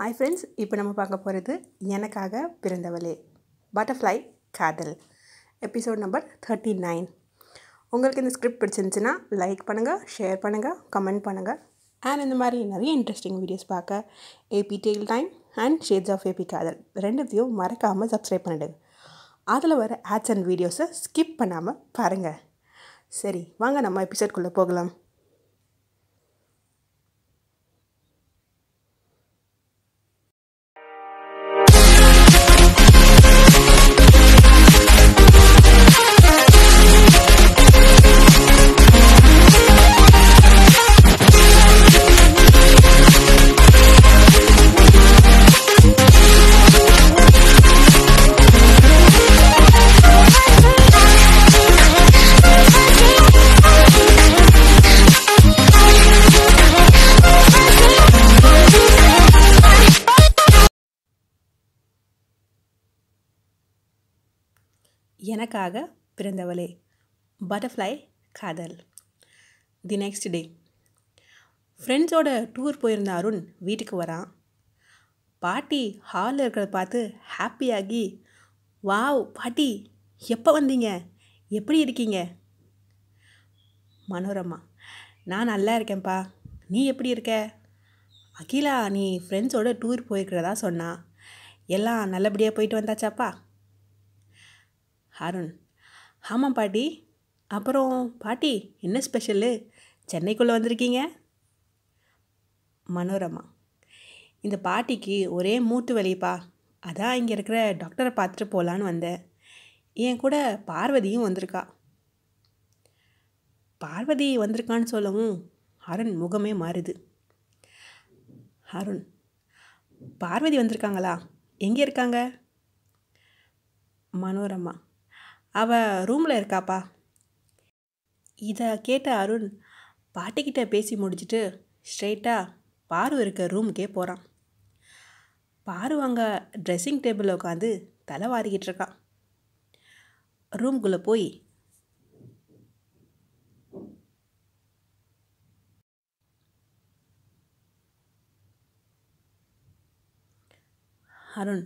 hi friends இப்போ நம்ம பார்க்க போகிறது எனக்காக பிறந்தவளே பட்டர்ஃப்ளை காதல் எபிசோட் நம்பர் தேர்ட்டி நைன் உங்களுக்கு இந்த ஸ்கிரிப்ட் பிடிச்சிருந்துச்சுன்னா லைக் பண்ணுங்கள் ஷேர் பண்ணுங்கள் கமெண்ட் பண்ணுங்கள் அண்ட் இந்த மாதிரி நிறைய இன்ட்ரெஸ்டிங் வீடியோஸ் பார்க்க AB tale time and shades of AB காதல் ரெண்டுத்தையும் மறக்காமல் சப்ஸ்கிரைப் பண்ணிடுங்க அதில் வர ஆட்ஸ் அண்ட் வீடியோஸை ஸ்கிப் பண்ணாமல் பாருங்கள் சரி வாங்க நம்ம எபிசோட்குள்ளே போகலாம் எனக்காக பிறந்தவளே பட்டர்ஃப்ளை காதல் தி நெக்ஸ்ட் டே ஃப்ரெண்ட்ஸோட டூர் போயிருந்த அருண் வீட்டுக்கு வரான் பாட்டி ஹாலில் இருக்கிறத பார்த்து ஹாப்பியாகி வாவ் பாட்டி எப்போ வந்தீங்க எப்படி இருக்கீங்க மனோரமா நான் நல்லா இருக்கேன்ப்பா நீ எப்படி இருக்க அகிலா நீ ஃப்ரெண்ட்ஸோட டூர் போயிருக்கிறதா சொன்னா எல்லாம் நல்லபடியாக போயிட்டு வந்தாச்சாப்பா அருண் ஆமாம் பாட்டி அப்புறம் பாட்டி என்ன ஸ்பெஷலு சென்னைக்குள்ளே வந்திருக்கீங்க மனோரமா இந்த பாட்டிக்கு ஒரே மூட்டு வலிப்பா அதான் இங்கே இருக்கிற டாக்டரை பார்த்துட்டு போகலான்னு வந்தேன் என் கூட பார்வதியும் வந்திருக்கா பார்வதி வந்திருக்கான்னு சொல்லவும் அருண் முகமே மாறுது அருண் பார்வதி வந்திருக்காங்களா எங்கே இருக்காங்க மனோரமா அவள் ரூமில் இருக்காப்பா இதை கேட்ட அருண் பாட்டிக்கிட்ட பேசி முடிச்சுட்டு ஸ்ட்ரெயிட்டாக பாரு இருக்க ரூமுக்கே போகிறான் பாரு அங்க ட்ரெஸ்ஸிங் டேபிளில் உட்காந்து தலை வாரிக்கிட்டு இருக்கான் ரூம்குள்ளே போய் அருண்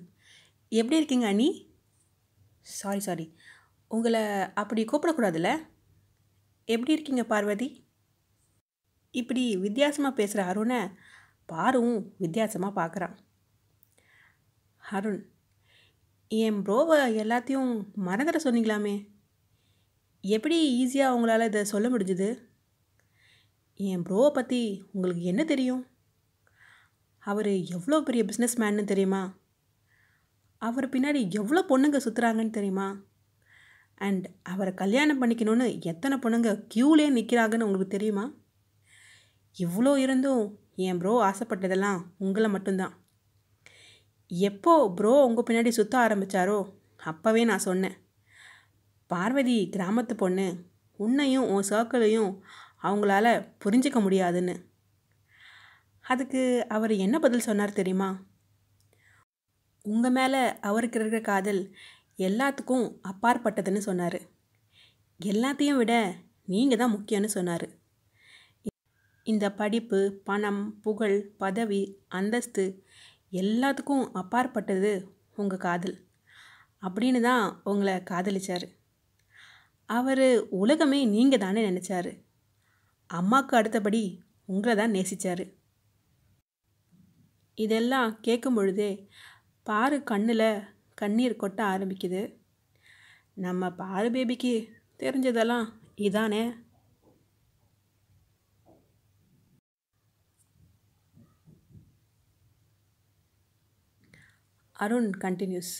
எப்படி இருக்கீங்க அண்ணி சாரி சாரி உங்களை அப்படி கூப்பிடக்கூடாதுல்ல எப்படி இருக்கீங்க பார்வதி இப்படி வித்தியாசமாக பேசுகிற அருணை பாரும் வித்தியாசமாக பார்க்குறான் அருண் என் ப்ரோவை எல்லாத்தையும் மறந்துட சொன்னீங்களாமே எப்படி ஈஸியாக உங்களால் இதை சொல்ல முடிஞ்சுது என் ப்ரோவை பற்றி உங்களுக்கு என்ன தெரியும் அவர் எவ்வளோ பெரிய பிஸ்னஸ் மேன்னு தெரியுமா அவர் பின்னாடி எவ்வளோ பொண்ணுங்க சுற்றுறாங்கன்னு தெரியுமா அண்ட் அவரை கல்யாணம் பண்ணிக்கணும்னு எத்தனை பொண்ணுங்க க்யூலே நிற்கிறாங்கன்னு உங்களுக்கு தெரியுமா இவ்வளோ இருந்தும் என் ப்ரோ ஆசைப்பட்டதெல்லாம் உங்களை மட்டும்தான் எப்போ ப்ரோ உங்கள் பின்னாடி சுற்ற ஆரம்பித்தாரோ அப்போவே நான் சொன்னேன் பார்வதி கிராமத்து பொண்ணு உன்னையும் உன் சர்க்கிளையும் அவங்களால புரிஞ்சிக்க முடியாதுன்னு அதுக்கு அவர் என்ன பதில் சொன்னார் தெரியுமா உங்கள் மேலே அவருக்கு இருக்கிற காதல் எல்லாத்துக்கும் அப்பாற்பட்டதுன்னு சொன்னார் எல்லாத்தையும் விட நீங்கள் தான் முக்கியம்னு சொன்னார் இந்த படிப்பு பணம் புகழ் பதவி அந்தஸ்து எல்லாத்துக்கும் அப்பாற்பட்டது உங்கள் காதல் அப்படின்னு தான் உங்களை காதலிச்சார் அவர் உலகமே நீங்கள் தானே நினச்சார் அம்மாவுக்கு அடுத்தபடி உங்களை தான் நேசித்தார் இதெல்லாம் கேட்கும் பொழுதே பாரு கண்ணில் கண்ணீர் கொட்ட ஆரம்பிக்குது நம்ம பாரு பேபிக்கு தெரிஞ்சதெல்லாம் இதானே அருண் கண்டினியூஸ்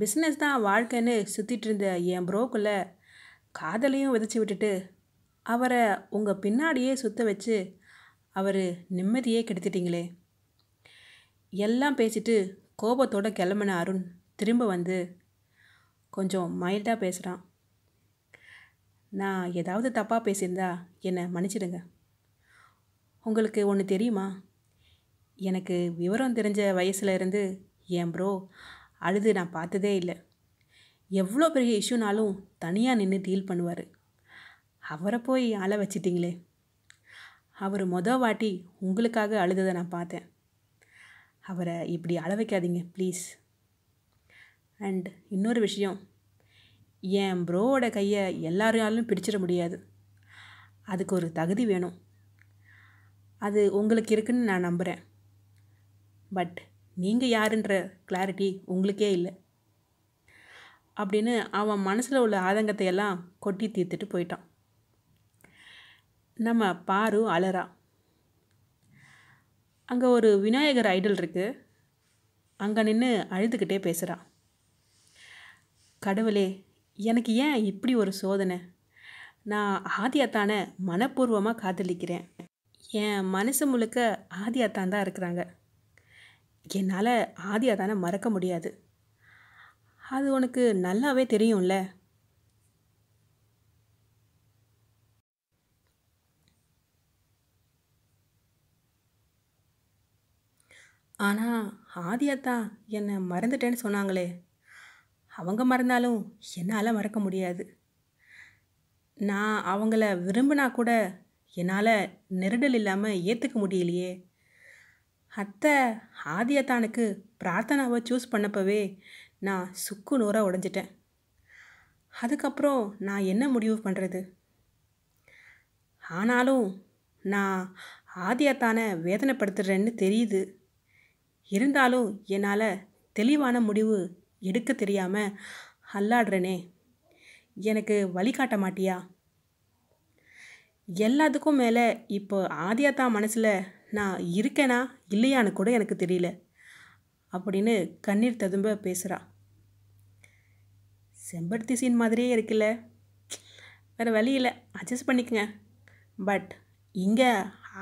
பிஸ்னஸ் தான் வாழ்க்கைன்னு சுற்றிட்டு இருந்த என் ப்ரோக்குள்ளே காதலையும் விதைச்சி விட்டுட்டு அவரை உங்கள் பின்னாடியே சுற்ற வச்சு அவர் நிம்மதியே கெடுத்துட்டிங்களே எல்லாம் பேசிட்டு கோபத்தோடு கிளம்பின அருண் திரும்ப வந்து கொஞ்சம் மைல்டாக பேசுகிறான் நான் ஏதாவது தப்பாக பேசியிருந்தா என்னை மன்னிச்சிடுங்க உங்களுக்கு ஒன்று தெரியுமா எனக்கு விவரம் தெரிஞ்ச வயசில் இருந்து ஏன் ப்ரோ அழுது நான் பார்த்ததே இல்லை எவ்வளோ பெரிய இஷ்யூனாலும் தனியாக நின்று டீல் பண்ணுவார் அவரை போய் அலை வச்சிட்டிங்களே அவர் மொதல் வாட்டி உங்களுக்காக அழுததை நான் பார்த்தேன் அவரை இப்படி அள வைக்காதீங்க ப்ளீஸ் அண்ட் இன்னொரு விஷயம் என் ப்ரோவோட கையை எல்லாராலும் பிடிச்சிட முடியாது அதுக்கு ஒரு தகுதி வேணும் அது உங்களுக்கு இருக்குன்னு நான் நம்புகிறேன் பட் நீங்கள் யாருன்ற கிளாரிட்டி உங்களுக்கே இல்லை அப்படின்னு அவன் மனசில் உள்ள ஆதங்கத்தை எல்லாம் கொட்டி தீர்த்துட்டு போயிட்டான் நம்ம பாரு அலறா அங்கே ஒரு விநாயகர் ஐடல் இருக்குது அங்கே நின்று அழுதுகிட்டே பேசுகிறான் கடவுளே எனக்கு ஏன் இப்படி ஒரு சோதனை நான் அத்தானை மனப்பூர்வமாக காதலிக்கிறேன் என் மனசு முழுக்க ஆதியாத்தான் தான் இருக்கிறாங்க என்னால் ஆதியாத்தானை மறக்க முடியாது அது உனக்கு நல்லாவே தெரியும்ல ஆனால் ஆதியாத்தா என்னை மறந்துட்டேன்னு சொன்னாங்களே அவங்க மறந்தாலும் என்னால் மறக்க முடியாது நான் அவங்கள விரும்பினா கூட என்னால் நெருடல் இல்லாமல் ஏற்றுக்க முடியலையே அத்தை ஆதியத்தானுக்கு பிரார்த்தனாவை சூஸ் பண்ணப்பவே நான் சுக்கு நூறாக உடஞ்சிட்டேன் அதுக்கப்புறம் நான் என்ன முடிவு பண்ணுறது ஆனாலும் நான் ஆதியத்தானை வேதனைப்படுத்துகிறேன்னு தெரியுது இருந்தாலும் என்னால் தெளிவான முடிவு எடுக்க தெரியாமல் அல்லாடுறனே எனக்கு வழிகாட்ட மாட்டியா எல்லாத்துக்கும் மேலே இப்போ ஆதியாத்தா மனசில் நான் இருக்கேனா இல்லையான்னு கூட எனக்கு தெரியல அப்படின்னு கண்ணீர் ததும்ப பேசுகிறா செம்பருத்தி சீன் மாதிரியே இருக்குல்ல வேறு வழியில் அட்ஜஸ்ட் பண்ணிக்கங்க பட் இங்கே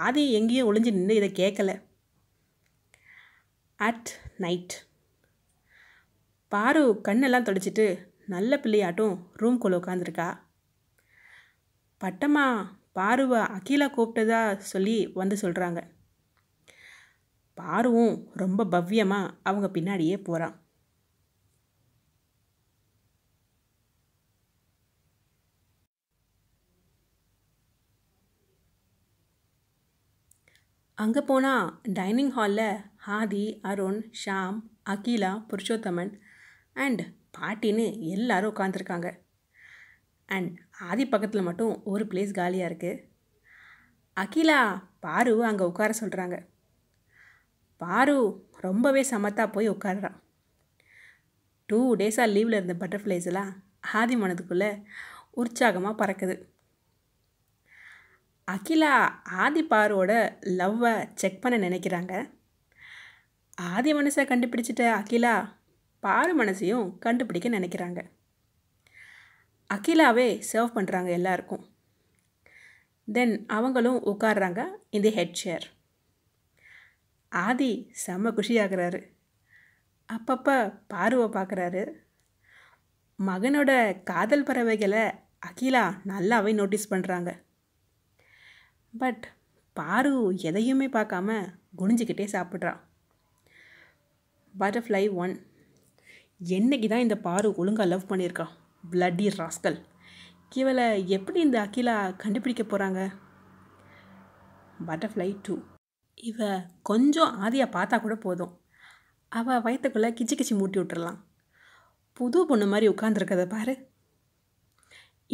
ஆதி எங்கேயும் ஒளிஞ்சு நின்று இதை கேட்கலை அட் நைட் பாரு கண்ணெல்லாம் தொடச்சிட்டு நல்ல பிள்ளையாட்டும் ரூம்குள்ளே உட்காந்துருக்கா பட்டம்மா பாருவை அகிலா கூப்பிட்டதா சொல்லி வந்து சொல்கிறாங்க பாருவும் ரொம்ப பவ்யமாக அவங்க பின்னாடியே போகிறான் அங்கே போனால் டைனிங் ஹாலில் ஆதி அருண் ஷாம் அகிலா புருஷோத்தமன் அண்ட் பாட்டின்னு எல்லாரும் உட்காந்துருக்காங்க அண்ட் ஆதி பக்கத்தில் மட்டும் ஒரு பிளேஸ் காலியாக இருக்குது அகிலா பாரு அங்கே உட்கார சொல்கிறாங்க பாரு ரொம்பவே சமத்தாக போய் உட்காடுறான் டூ டேஸாக லீவில் இருந்த பட்டர்ஃப்ளைஸ் எல்லாம் ஆதி மனதுக்குள்ளே உற்சாகமாக பறக்குது அகிலா ஆதி பாரோட லவ்வை செக் பண்ண நினைக்கிறாங்க ஆதி மனசை கண்டுபிடிச்சிட்ட அகிலா பாரு மனசையும் கண்டுபிடிக்க நினைக்கிறாங்க அகிலாவே சர்வ் பண்ணுறாங்க எல்லாருக்கும் தென் அவங்களும் உட்காடுறாங்க இந்த ஹெட் சேர் ஆதி செம்ம குஷியாகிறாரு அப்பப்போ பார்வை பார்க்குறாரு மகனோட காதல் பறவைகளை அகிலா நல்லாவே நோட்டீஸ் பண்ணுறாங்க பட் பாரு எதையுமே பார்க்காம குனிஞ்சிக்கிட்டே சாப்பிட்றான் பட்டர்ஃப்ளை ஒன் என்னைக்கு தான் இந்த பாரு ஒழுங்காக லவ் பண்ணியிருக்கா பிளட்டி ராஸ்கல் இவளை எப்படி இந்த அகிலா கண்டுபிடிக்க போகிறாங்க பட்டர்ஃப்ளை டூ இவ கொஞ்சம் ஆதியாக பார்த்தா கூட போதும் அவள் வயிற்றுக்குள்ளே கிச்சி கிச்சி மூட்டி விட்டுறலாம் புது பொண்ணு மாதிரி உட்காந்துருக்கத பாரு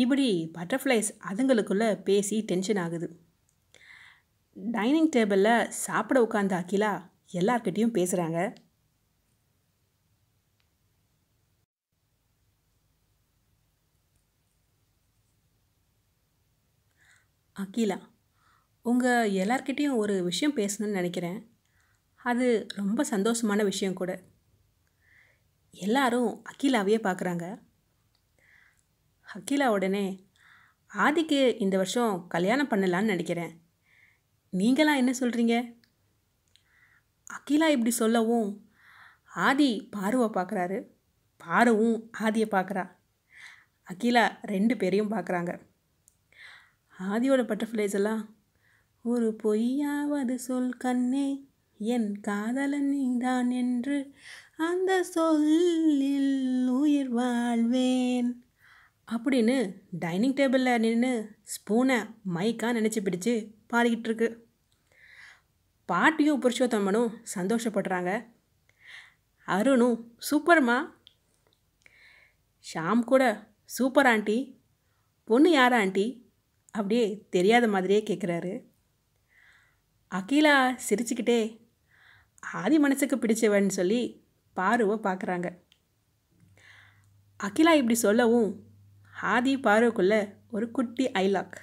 இப்படி பட்டர்ஃப்ளைஸ் அதுங்களுக்குள்ளே பேசி டென்ஷன் ஆகுது டைனிங் டேபிளில் சாப்பிட உட்காந்த அகிலா எல்லார்கிட்டேயும் பேசுகிறாங்க அகிலா உங்கள் எல்லார்கிட்டேயும் ஒரு விஷயம் பேசணும்னு நினைக்கிறேன் அது ரொம்ப சந்தோஷமான விஷயம் கூட எல்லாரும் அகிலாவையே பார்க்குறாங்க அகிலா உடனே ஆதிக்கு இந்த வருஷம் கல்யாணம் பண்ணலான்னு நினைக்கிறேன் நீங்களாம் என்ன சொல்கிறீங்க அகிலா இப்படி சொல்லவும் ஆதி பார்வை பார்க்குறாரு பாரவும் ஆதியை பார்க்குறா அகிலா ரெண்டு பேரையும் பார்க்குறாங்க ஆதியோட பட்டர்ஃப்ளைஸ் எல்லாம் ஒரு பொய்யாவது சொல் கண்ணே என் காதலன் நீதான் என்று அந்த சொல்லில் உயிர் வாழ்வேன் அப்படின்னு டைனிங் டேபிளில் நின்று ஸ்பூனை மைக்காக நினச்சி பிடிச்சு பாடிக்கிட்டு இருக்கு பாட்டியும் புருஷோத்தம்மனும் சந்தோஷப்படுறாங்க அருணும் சூப்பர்மா ஷாம் கூட சூப்பர் ஆண்டி பொண்ணு யார் ஆண்டி அப்படியே தெரியாத மாதிரியே கேட்குறாரு அகிலா சிரிச்சுக்கிட்டே ஆதி மனசுக்கு பிடிச்சவன் சொல்லி பாருவை பார்க்குறாங்க அகிலா இப்படி சொல்லவும் ஆதி பாருவுக்குள்ள ஒரு குட்டி ஐலாக்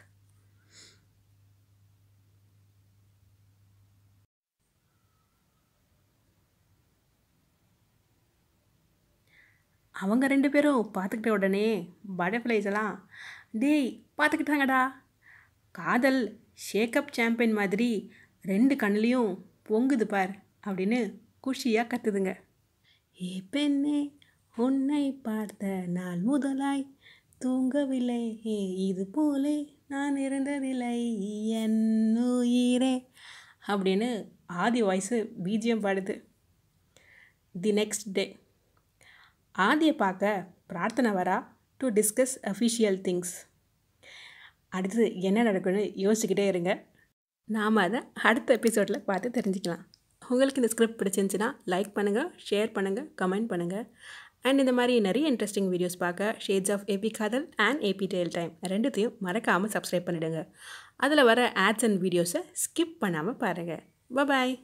அவங்க ரெண்டு பேரும் பார்த்துக்கிட்ட உடனே பட்டர்ஃப்ளைஸ் எல்லாம் டேய் பார்த்துக்கிட்டாங்கடா காதல் ஷேக்கப் சாம்பியன் மாதிரி ரெண்டு கண்ணுலேயும் பொங்குது பார் அப்படின்னு குஷியாக கத்துதுங்க ஏ பெண்ணே உன்னை பார்த்த நாள் முதலாய் தூங்கவில்லை ஏ இது போலே நான் இருந்ததில்லை என்னுயிரே அப்படின்னு ஆதி வாய்ஸு பீஜியம் பாடுது தி நெக்ஸ்ட் டே ஆதியை பார்க்க பிரார்த்தனை வரா டு டிஸ்கஸ் அஃபிஷியல் திங்ஸ் அடுத்தது என்ன நடக்கும்னு யோசிச்சுக்கிட்டே இருங்க நாம் அதை அடுத்த எபிசோடில் பார்த்து தெரிஞ்சுக்கலாம் உங்களுக்கு இந்த ஸ்கிரிப்ட் பிடிச்சிருந்துச்சுன்னா லைக் பண்ணுங்கள் ஷேர் பண்ணுங்கள் கமெண்ட் பண்ணுங்கள் அண்ட் இந்த மாதிரி நிறைய இன்ட்ரெஸ்டிங் வீடியோஸ் பார்க்க ஷேட்ஸ் ஆஃப் ஏபி காதல் அண்ட் ஏபி டெயில் டைம் ரெண்டுத்தையும் மறக்காமல் சப்ஸ்கிரைப் பண்ணிவிடுங்க அதில் வர ஆட்ஸ் அண்ட் வீடியோஸை ஸ்கிப் பண்ணாமல் பாருங்கள் பாய்